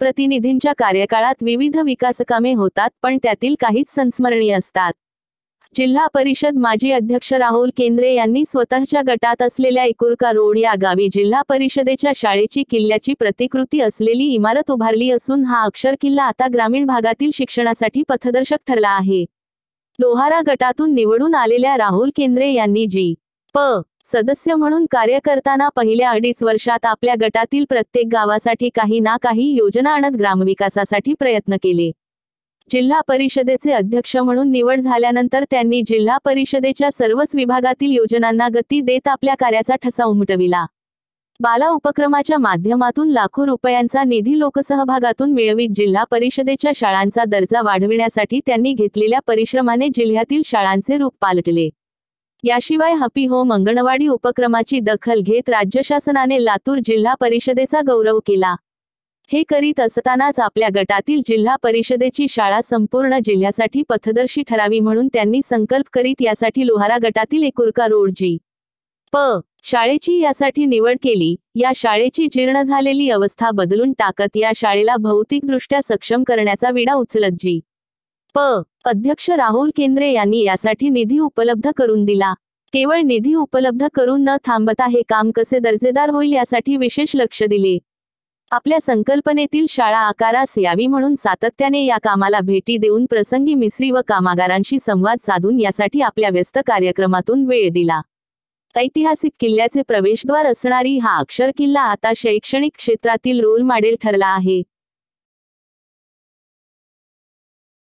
प्रतिनिधींच्या कार्यकाळात विविध विकासकामे होतात पण त्यातील काहीच संस्मरणीय असतात जिल्हा परिषद माजी अध्यक्ष राहुल केंद्रे यांनी स्वतःच्या गटात असलेल्या एकुरका रोड या गावी जिल्हा परिषदेच्या शाळेची किल्ल्याची प्रतिकृती असलेली इमारत उभारली असून हा अक्षर किल्ला आता ग्रामीण भागातील शिक्षणासाठी पथदर्शक ठरला आहे लोहारा गटातून निवडून आलेल्या राहुल केंद्रे यांनी जी प सदस्य म्हणून कार्य करताना पहिल्या अडीच वर्षात आपल्या गटातील प्रत्येक गावासाठी काही ना काही योजना आणत ग्रामविकासासाठी प्रयत्न केले जिल्हा परिषदेचे अध्यक्ष म्हणून निवड झाल्यानंतर त्यांनी जिल्हा परिषदेच्या सर्वच विभागातील योजनांना गती देत आपल्या कार्याचा ठसा उमटविला बाला उपक्रमाच्या माध्यमातून लाखो रुपयांचा निधी लोकसहभागातून मिळवित जिल्हा परिषदेच्या शाळांचा दर्जा वाढविण्यासाठी त्यांनी घेतलेल्या परिश्रमाने जिल्ह्यातील शाळांचे रूप पालटले याशिवाय हपी होम अंगणवाडी उपक्रमाची दखल घेत राज्य शासनाने लातूर जिल्हा परिषदेचा गौरव केला हे करीत असतानाच आपल्या गटातील जिल्हा परिषदेची शाळा संपूर्ण जिल्ह्यासाठी पथदर्शी ठरावी म्हणून त्यांनी संकल्प करीत यासाठी लोहारा गटातील एकुरका रोडजी प शाळेची यासाठी निवड केली या शाळेची जीर्ण झालेली अवस्था बदलून टाकत या शाळेला भौतिकदृष्ट्या सक्षम करण्याचा विडा उचलत जी प अध्यक्ष राहुल केंद्रे यांनी यासाठी निधी उपलब्ध करून दिला केवळ निधी उपलब्ध करून न थांबता हे काम कसे दर्जेदार होईल यासाठी विशेष लक्ष दिले आपल्या संकल्पनेतील शाळा आकारास यावी म्हणून सातत्याने या कामाला भेटी देऊन प्रसंगी मिसरी व कामागारांशी संवाद साधून यासाठी आपल्या व्यस्त कार्यक्रमातून वेळ दिला ऐतिहासिक किल्ल्याचे प्रवेशद्वार असणारी हा अक्षर किल्ला आता शैक्षणिक क्षेत्रातील रोल मॉडेल ठरला आहे